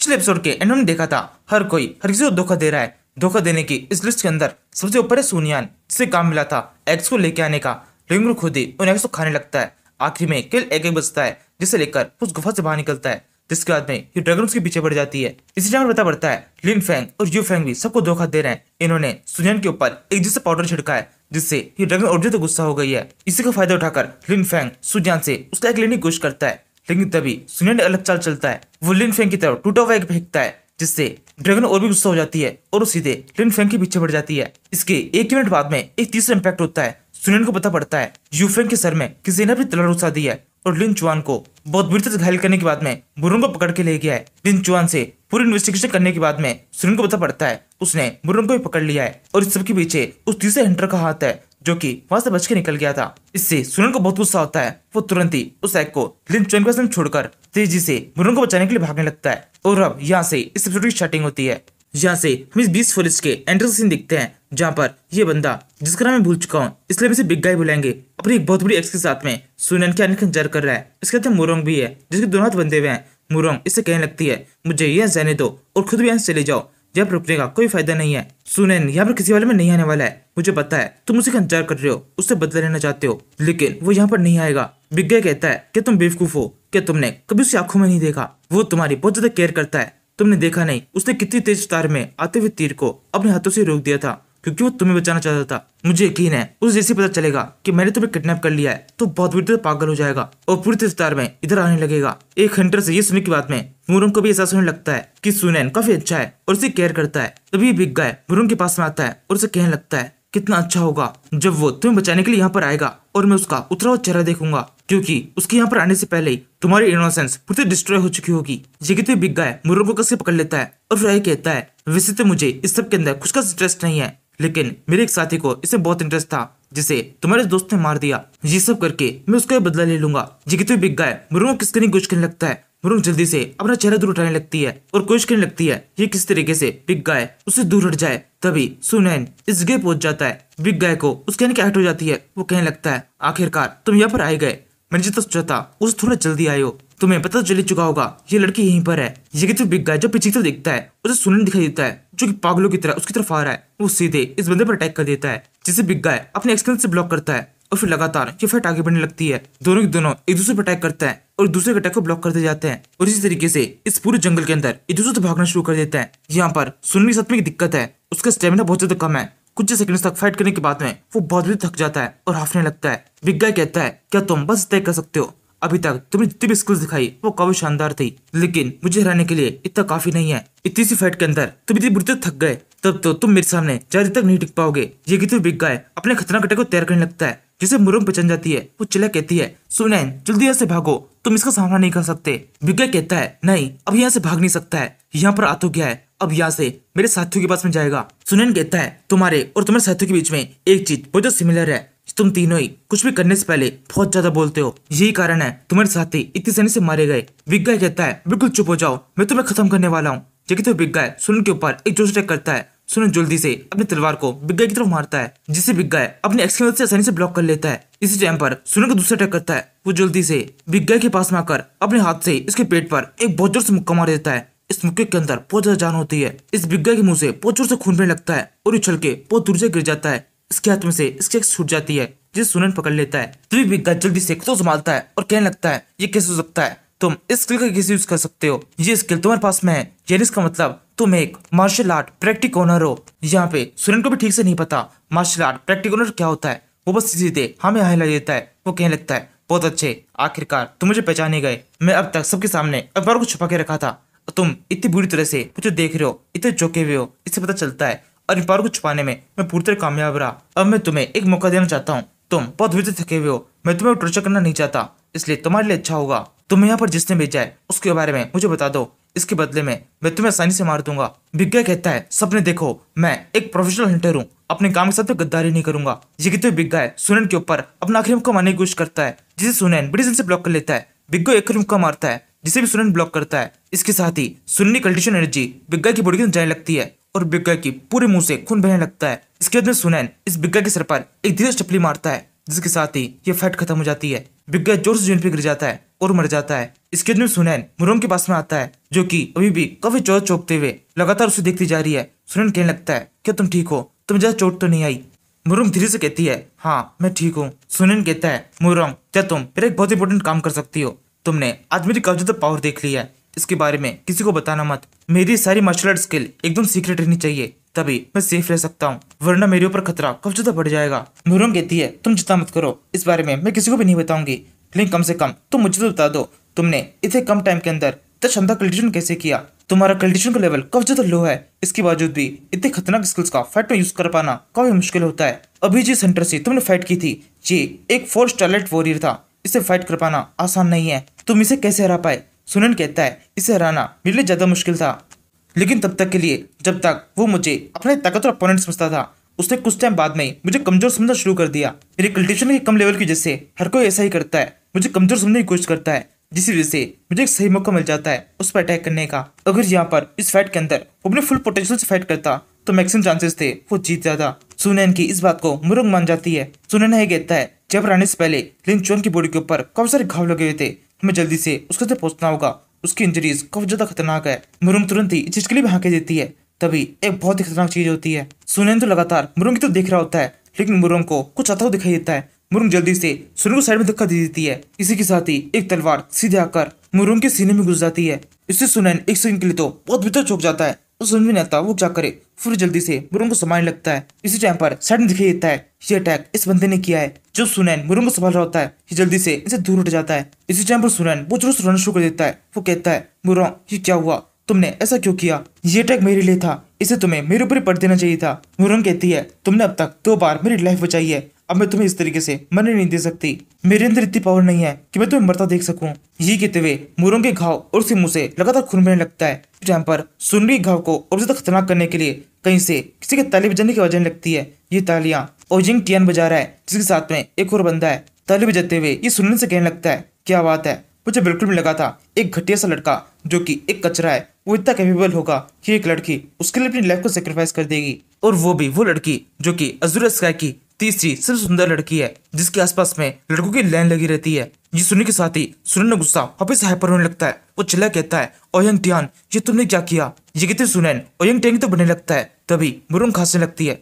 पिछले एपिसोड के एंड में देखा था हर कोई हर किसी को धोखा दे रहा है धोखा देने की इस लिस्ट के अंदर सबसे ऊपर है सोनियान जिसे काम मिला था एग्स को लेके आने का लेकिन खुद ही उन एक्स को खाने लगता है आखिर में किल एक एक बचता है जिसे लेकर उस गुफा से बाहर निकलता है जिसके बाद में ये ड्रैगन उसके पीछे पड़ जाती है इसी टाइम पता पड़ता है लिन फैंग और यू फैंग भी सबको धोखा दे रहे हैं इन्होंने सुजन के ऊपर एक जैसे पाउडर छिड़का है जिससे ये ड्रैगन और तो गुस्सा हो गई है इसी का फायदा उठाकर लिन फैंग सुजान से उसका एक लेने की कोशिश करता है लेकिन तभी सुनियन अलग चाल चलता है वो लिन फेंग की तरफ टूटा हुआ एक फेंकता है जिससे ड्रैगन और भी गुस्सा हो जाती है और सीधे लिन फेंग के पीछे बढ़ जाती है इसके एक मिनट बाद में एक तीसरा इम्पैक्ट होता है सुनियन को पता पड़ता है यूफेंग के सर में किसी ने अपनी तलर घुसा दी है और लिन चुआन को बहुत बुरी तरह घायल करने के बाद में बुरुन को पकड़ के ले गया है लिन चुआन से पूरी इन्वेस्टिगेशन करने के बाद में सुनियन को पता पड़ता है उसने बुरुन को भी पकड़ लिया है और इस सबके पीछे उस तीसरे हंटर का हाथ है जो कि वहां से बच के निकल गया था इससे सुनन को बहुत गुस्सा होता है वो तुरंत ही उस एग को लिन चुन का छोड़कर तेजी से मुरन को बचाने के लिए भागने लगता है और अब यहाँ से इस एपिसोड की स्टार्टिंग होती है यहाँ से हम इस बीस फॉरेस्ट के एंट्रेंस सीन दिखते हैं जहाँ पर ये बंदा जिसका नाम मैं भूल चुका हूँ इसलिए हम इसे बिग गाय बुलाएंगे अपनी एक बहुत बड़ी एक्स के साथ में सुनन के आने का इंतजार कर रहा है इसके साथ मुरंग भी है जिसके दोनों हाथ बंधे हुए हैं मुरंग इससे कहने लगती है मुझे यहाँ जाने दो और खुद भी यहाँ चले जाओ यहाँ पर रुकने का कोई फायदा नहीं है सुनैन यहाँ पर किसी वाले में नहीं आने वाला है मुझे पता है तुम उसे इंतजार कर रहे हो उससे बदला लेना चाहते हो लेकिन वो यहाँ पर नहीं आएगा बिग्गे कहता है कि तुम बेवकूफ हो क्या तुमने कभी उसकी आंखों में नहीं देखा वो तुम्हारी बहुत ज्यादा केयर करता है तुमने देखा नहीं उसने कितनी तेज तार में आते हुए तीर को अपने हाथों से रोक दिया था क्योंकि वो तुम्हें बचाना चाहता था मुझे यकीन है उस जैसे पता चलेगा कि मैंने तुम्हें किडनैप कर लिया है तो बहुत बुरी तरह पागल हो जाएगा और पूरी रफ्तार में इधर आने लगेगा एक हंटर से ये सुनने की बात में मुरम को भी ऐसा सुनने लगता है कि सुनैन काफी अच्छा है और उसे केयर करता है तभी बिग गाय मुरम के पास में आता है और उसे कहने लगता है कितना अच्छा होगा जब वो तुम्हें बचाने के लिए यहाँ पर आएगा और मैं उसका उतरा हुआ चेहरा देखूंगा क्योंकि उसके यहाँ पर आने से पहले ही तुम्हारी इनोसेंस पूरी डिस्ट्रॉय हो चुकी होगी ये तुम्हें बिग गाय मुरम को कैसे पकड़ लेता है और फिर कहता है वैसे तो मुझे इस सब के अंदर कुछ का स्ट्रेस नहीं है लेकिन मेरे एक साथी को इसे बहुत इंटरेस्ट था जिसे तुम्हारे दोस्त ने मार दिया ये सब करके मैं उसका बदला ले लूंगा जिगितु बिक गए किस किसकनी कुछ करने लगता है मुरुंग जल्दी से अपना चेहरा दूर उठाने लगती है और कोशिश करने लगती है ये किस तरीके से बिग गाय उसे दूर हट जाए तभी सुनैन इस जगह पहुंच जाता है बिग गाय को उस कहने की हट हो जाती है वो कहने लगता है आखिरकार तुम यहाँ पर आए गए मैंने जितना सोचा था उसे थोड़ा जल्दी आयो तुम्हें पता तो चल चुका होगा ये लड़की यहीं पर है ये कि तो बिग गाय जो पीछे की तरफ देखता है उसे सुनने दिखाई देता है जो कि पागलों की तरह उसकी तरफ आ रहा है वो सीधे इस बंदे पर अटैक कर देता है जिसे बिग गाय अपने एक्सटेंस से ब्लॉक करता है और फिर लगातार ये फैट आगे बढ़ने लगती है दोनों के दोनों एक दूसरे पर अटैक करता है और दूसरे के अटैक को ब्लॉक करते जाते हैं और इसी तरीके से इस पूरे जंगल के अंदर एक दूसरे से भागना शुरू कर देते हैं यहाँ पर सुनने के साथ में दिक्कत है उसका स्टेमिना बहुत ज्यादा कम है कुछ सेकंड तक फाइट करने के बाद में वो बहुत भी थक जाता है और हाफने लगता है बिग गाय कहता है क्या तुम बस तय कर सकते हो अभी तक तुमने जितनी भी स्किल्स दिखाई वो काफी शानदार थी लेकिन मुझे हराने के लिए इतना काफी नहीं है इतनी सी फाइट के अंदर तुम इतनी बुरी थक गए तब तो तुम मेरे सामने ज्यादा तक नहीं टिक पाओगे ये कि तुम बिग गाय अपने खतरनाक कटे को तैयार करने लगता है जिसे मुरम पहचान जाती है वो चिल्ला कहती है सुनैन जल्दी यहाँ से भागो तुम इसका सामना नहीं कर सकते बिग कहता है नहीं अब यहाँ से भाग नहीं सकता है यहाँ पर आ तो गया है अब यहाँ से मेरे साथियों के पास में जाएगा सुनैन कहता है तुम्हारे और तुम्हारे साथियों के बीच में एक चीज बहुत सिमिलर है तुम तीनों ही कुछ भी करने से पहले बहुत ज्यादा बोलते हो यही कारण है तुम्हारे साथी इतनी सनी से मारे गए बिग्गा कहता है बिल्कुल चुप हो जाओ मैं तुम्हें खत्म करने वाला हूँ जबकि तो बिग्गा सुन के ऊपर एक जोश अटैक करता है सुन जल्दी से अपने तलवार को बिग्गा की तरफ मारता है जिसे बिग्गाई अपने एक्स से आसानी से ब्लॉक कर लेता है इसी टाइम पर सुन को दूसरा अटैक करता है वो जल्दी से बिग्गा के पास में आकर अपने हाथ से इसके पेट पर एक बहुत जोर से मुक्का मार देता है इस मुक्के के अंदर बहुत ज्यादा जान होती है इस बिग्गा के मुंह से बहुत जोर से खून पड़ने लगता है और उछल के बहुत दूर से गिर जाता है इसके हाथ में से इसकी एक छूट जाती है जिसे सुनन पकड़ लेता है तभी बिग्गा जल्दी से खुद संभालता है और कहने लगता है ये कैसे हो सकता है तुम इस स्किल का कैसे यूज कर सकते हो ये स्किल तुम्हारे पास में है यानी इसका मतलब तुम एक मार्शल आर्ट प्रैक्टिक ओनर हो यहाँ पे सुनन को भी ठीक से नहीं पता मार्शल आर्ट प्रैक्टिक ओनर क्या होता है वो बस सीधे हमें ला देता है वो कहने लगता है बहुत अच्छे आखिरकार तुम मुझे पहचाने गए मैं अब तक सबके सामने अखबारों को छुपा के रखा था तुम इतनी बुरी तरह से मुझे देख रहे हो इतने चौके हुए हो इससे पता चलता है और इन को छुपाने में मैं पूरी तरह कामयाब रहा अब मैं तुम्हें एक मौका देना चाहता हूँ तुम बहुत भीतर थके हुए हो मैं तुम्हें टॉर्चर करना नहीं चाहता इसलिए तुम्हारे लिए अच्छा होगा तुम्हें यहाँ पर जिसने भेजा है उसके बारे में मुझे बता दो इसके बदले में मैं तुम्हें आसानी से मार दूंगा बिग्गा कहता है सपने देखो मैं एक प्रोफेशनल हंटर हूँ अपने काम के साथ गद्दारी नहीं करूंगा ये कहते बिग्गा है सुनैन के ऊपर अपना आखिरी मुक्का मारने की कोशिश करता है जिसे सुनैन बड़ी से ब्लॉक कर लेता है बिग्गो एक मुक्का मारता है जिसे भी सुनैन ब्लॉक करता है इसके साथ ही सुननी कल्टिशन एनर्जी बिग्गा की बॉडी के जाने लगती है और बिग्गा की पूरे मुंह से खून बहने लगता है इसके बाद में सुनैन इस बिग्गा के सर पर एक धीरे चपली मारता है जिसके साथ ही ये फैट खत्म हो जाती है बिग्गा जोर से जमीन पे गिर जाता है और मर जाता है इसके बाद में सुनैन मुरम के पास में आता है जो की अभी भी काफी चोर चौकते हुए लगातार उसे देखती जा रही है सुनैन कहने लगता है क्या तुम ठीक हो तुम ज्यादा चोट तो नहीं आई मुरम धीरे से कहती है हाँ मैं ठीक हूँ सुनैन कहता है मुरम क्या तुम मेरा एक बहुत इंपोर्टेंट काम कर सकती हो तुमने आज मेरी कब्जे तक पावर देख ली है इसके बारे में किसी को बताना मत मेरी सारी मार्शल आर्ट स्किल एकदम सीक्रेट रहनी चाहिए तभी मैं सेफ रह सकता हूँ वरना मेरे ऊपर खतरा कब ज्यादा बढ़ जाएगा मुरम कहती है तुम चिंता मत करो इस बारे में मैं किसी को भी नहीं बताऊंगी लेकिन कम से कम तुम मुझे तो बता दो तुमने इतने कम टाइम के अंदर क्षमता कल्टीशन कैसे किया तुम्हारा कल्टीशन का लेवल कब ज्यादा लो है इसके बावजूद भी इतने खतरनाक स्किल्स का फाइट में यूज कर पाना काफी मुश्किल होता है अभी जी सेंटर से तुमने फाइट की थी ये एक फोर टैलेंट वॉरियर था इसे फाइट कर पाना आसान नहीं है तुम इसे कैसे हरा पाए सुनन कहता है इसे हराना मेरे लिए ज़्यादा मुश्किल था लेकिन तब तक के लिए जब तक वो मुझे अपने ताकतवर अपोनेंट समझता था उसने कुछ टाइम बाद में मुझे कमज़ोर समझना शुरू कर दिया मेरे कल्टिवेशन के कम लेवल की वजह से हर कोई ऐसा ही करता है मुझे कमज़ोर समझने की कोशिश करता है जिस वजह से मुझे एक सही मौका मिल जाता है उस पर अटैक करने का अगर यहाँ पर इस फाइट के अंदर वो अपने फुल पोटेंशियल से फाइट करता तो मैक्सिमम चांसेस थे वो जीत जाता सुनैन की इस बात को मुरंग मान जाती है सुनैन यह कहता है जब रानी से पहले लिंग चोन की बॉडी के ऊपर काफी सारे घाव लगे हुए थे हमें जल्दी से उसके से पहुंचना होगा उसकी इंजरीज काफी ज्यादा खतरनाक है मुरुम तुरंत ही चीज के लिए भाके देती है तभी एक बहुत ही खतरनाक चीज होती है सुनैन तो लगातार मुरुम की तो देख रहा होता है लेकिन मुरुम को कुछ अतः दिखाई देता है मुरुम जल्दी से सुनन को साइड में धक्का दे देती है इसी के साथ ही एक तलवार सीधे आकर मुरुम के सीने में घुस जाती है इससे सुनैन एक सेकंड के लिए तो बहुत भीतर चौक जाता है वो समझ नहीं आता वो क्या करे फिर जल्दी से मुरुंग को संभालने लगता है इसी टाइम पर सडन दिखाई देता है ये अटैक इस बंदे ने किया है जो सुनैन मुरुंग को संभाल रहा होता है ये जल्दी से इसे दूर उठ जाता है इसी टाइम पर सुनैन वो जरूर रन शुरू कर देता है वो कहता है मुरुंग ये क्या हुआ तुमने ऐसा क्यों किया ये अटैक मेरे लिए था इसे तुम्हें मेरे ऊपर पड़ देना चाहिए था मुरुम कहती है तुमने अब तक दो बार मेरी लाइफ बचाई है अब मैं तुम्हें इस तरीके से मरने नहीं दे सकती मेरे अंदर इतनी पावर नहीं है कि मैं तुम्हें मरता देख सकूं ये कहते हुए मुरों के घाव और उसके मुंह से लगातार खून बहने लगता है टाइम पर सुनरी घाव को और ज्यादा खतरनाक करने के लिए कहीं से किसी के ताली बजाने की वजह लगती है ये तालियाँ ओजिंग टियन बजा रहा है जिसके साथ में एक और बंदा है ताली बजाते हुए ये सुनने से कहने लगता है क्या बात है मुझे बिल्कुल भी लगा था एक घटिया सा लड़का जो कि एक कचरा है वो इतना कैपेबल होगा कि एक लड़की उसके लिए अपनी लाइफ को सेक्रीफाइस कर देगी और वो भी वो लड़की जो कि अजूर स्काई की तीसरी सबसे सुंदर लड़की है जिसके आसपास में लड़कों की लाइन लगी रहती है ये सुनने के साथ ही सुनन ने गुस्सा वापस हाइपर होने लगता है वो चिल्ला कहता है ओयंग टियान ये तुमने क्या किया ये कहते सुनैन ओयंग टेंग तो बढ़ने लगता है तभी मुरुंग खांसने लगती है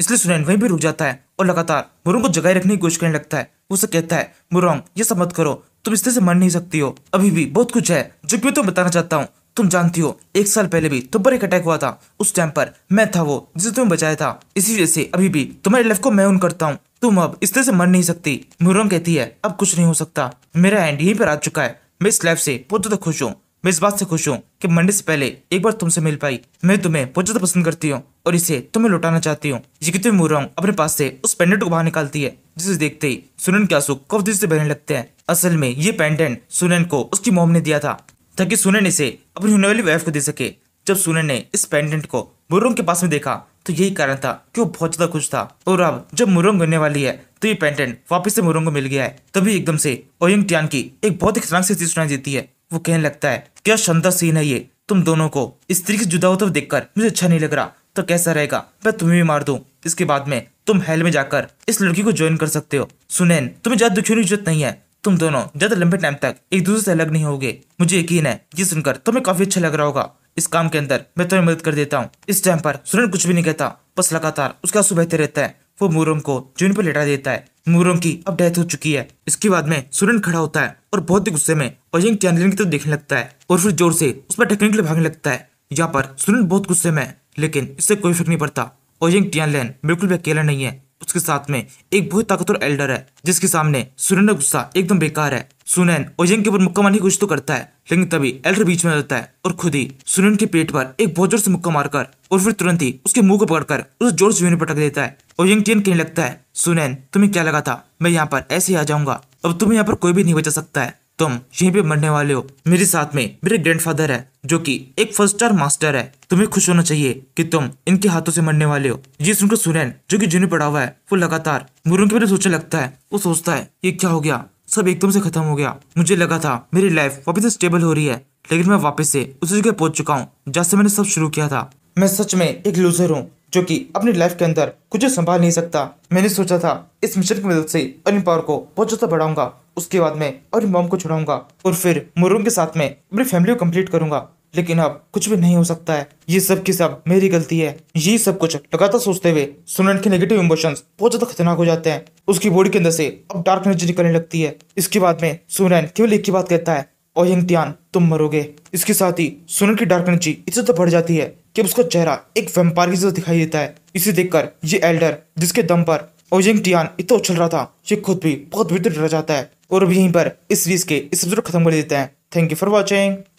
इसलिए सुनैन वहीं भी रुक जाता है और लगातार मुरुंग को जगाए रखने की कोशिश करने लगता है उसे कहता है मुरोंग ये सब मत करो तुम इस तरह से मर नहीं सकती हो अभी भी बहुत कुछ है जो कि मैं तुम्हें बताना चाहता हूँ तुम जानती हो एक साल पहले भी पर तो एक अटैक हुआ था उस टाइम पर मैं था वो जिसे तुम्हें बचाया था इसी वजह से अभी भी तुम्हारी लाइफ को मैं उन करता हूँ तुम अब इस तरह से मर नहीं सकती मुरम कहती है अब कुछ नहीं हो सकता मेरा एंड यहीं पर आ चुका है मैं इस लाइफ से बहुत ज्यादा खुश हूँ मैं इस बात से खुश हूँ कि मंडे से पहले एक बार तुमसे मिल पाई मैं तुम्हें बहुत ज्यादा पसंद करती हूँ और इसे तुम्हें लौटाना चाहती हूँ ये कितने मुरम अपने पास से उस पेंडेंट को बाहर निकालती है जिसे देखते ही सुनन के आंसू कब से बहने लगते हैं असल में ये पेंडेंट सुनन को उसकी मोम ने दिया था ताकि सुनन इसे अपनी होने वाली वाइफ को दे सके जब सुनन ने इस पेंडेंट को मुरंग के पास में देखा तो यही कारण था कि वो बहुत ज्यादा खुश था और अब जब मुरंग होने वाली है तो ये पेंडेंट वापस से मुरंग को मिल गया है तभी एकदम से ओयंग टियान की एक बहुत ही खतरनाक स्थिति सुनाई देती है वो कहने लगता है क्या शानदार सीन है ये तुम दोनों को इस तरीके से जुदा होता देख देखकर मुझे अच्छा नहीं लग रहा तो कैसा रहेगा मैं तुम्हें भी मार दूं इसके बाद में तुम हेल में जाकर इस लड़की को ज्वाइन कर सकते हो सुनैन तुम्हें ज्यादा दुखी की जरूरत नहीं है तुम दोनों ज्यादा लंबे टाइम तक एक दूसरे से अलग नहीं होगे मुझे यकीन है ये सुनकर तुम्हें काफी अच्छा लग रहा होगा इस काम के अंदर मैं तुम्हें मदद कर देता हूँ इस टाइम पर सुरन कुछ भी नहीं कहता बस लगातार उसका आंसू बहते रहता है वो मुरम को जून पर लेटा देता है मुरम की अब डेथ हो चुकी है इसके बाद में सुरन खड़ा होता है और बहुत ही गुस्से में ओजिंग चैनलिंग की तरफ तो देखने लगता है और फिर जोर से उस पर ढकने के लिए भागने लगता है यहाँ पर सुरन बहुत गुस्से में है लेकिन इससे कोई फर्क नहीं पड़ता ओजिंग टियानलैन बिल्कुल भी अकेला नहीं है उसके साथ में एक बहुत ताकतवर एल्डर है जिसके सामने सुरेंद्र गुस्सा एकदम बेकार है सुनैन ओजेंग के ऊपर मुक्का मारने की कोशिश तो करता है लेकिन तभी एल्डर बीच में रहता है और खुद ही सुनैन के पेट पर एक बहुत जोर से मुक्का मारकर और फिर तुरंत ही उसके मुंह को पकड़कर उसे जोर से पटक देता है ओजेंग टेन कहने लगता है सुनैन तुम्हें क्या लगा था मैं यहाँ पर ऐसे ही आ जाऊंगा अब तुम्हें यहाँ पर कोई भी नहीं बचा सकता है तुम यहीं पे मरने वाले हो मेरे साथ में मेरे ग्रैंडफादर है जो कि एक फर्स्ट स्टार मास्टर है तुम्हें खुश होना चाहिए कि तुम इनके हाथों से मरने वाले हो ये सुनकर सुनैन जो कि जिन्हें पड़ा हुआ है वो लगातार मुरुन के बारे में सोचने लगता है वो सोचता है ये क्या हो गया सब एकदम से खत्म हो गया मुझे लगा था मेरी लाइफ वापस स्टेबल हो रही है लेकिन मैं वापिस से उसी जगह पहुंच चुका हूँ जहाँ से मैंने सब शुरू किया था मैं सच में एक लूजर हूँ जो कि अपनी लाइफ के अंदर कुछ संभाल नहीं सकता मैंने सोचा था इस मिशन की मदद से अपनी पावर को बहुत ज़्यादा बढ़ाऊंगा उसके बाद में और मॉम को छुड़ाऊंगा और फिर मुरुम के साथ में अपनी फैमिली को कम्प्लीट करूंगा लेकिन अब कुछ भी नहीं हो सकता है ये सब की सब मेरी गलती है ये सब कुछ लगातार सोचते हुए सुनन के नेगेटिव इमोशंस बहुत ज्यादा खतरनाक हो जाते हैं उसकी बॉडी के अंदर से अब डार्क एनर्जी निकलने लगती है इसके बाद में सुनन केवल एक की बात कहता है और यंगतियान तुम मरोगे इसके साथ ही सुनर की डार्क एनर्जी इतनी तो बढ़ जाती है कि उसका चेहरा एक वेम्पायर की तरह दिखाई देता है इसे देखकर ये एल्डर जिसके दम पर और यंग टियान इतना उछल रहा था ये खुद भी बहुत भीतर रह जाता है और अब यहीं पर इस सीरीज के इस खत्म कर देते हैं थैंक यू फॉर वॉचिंग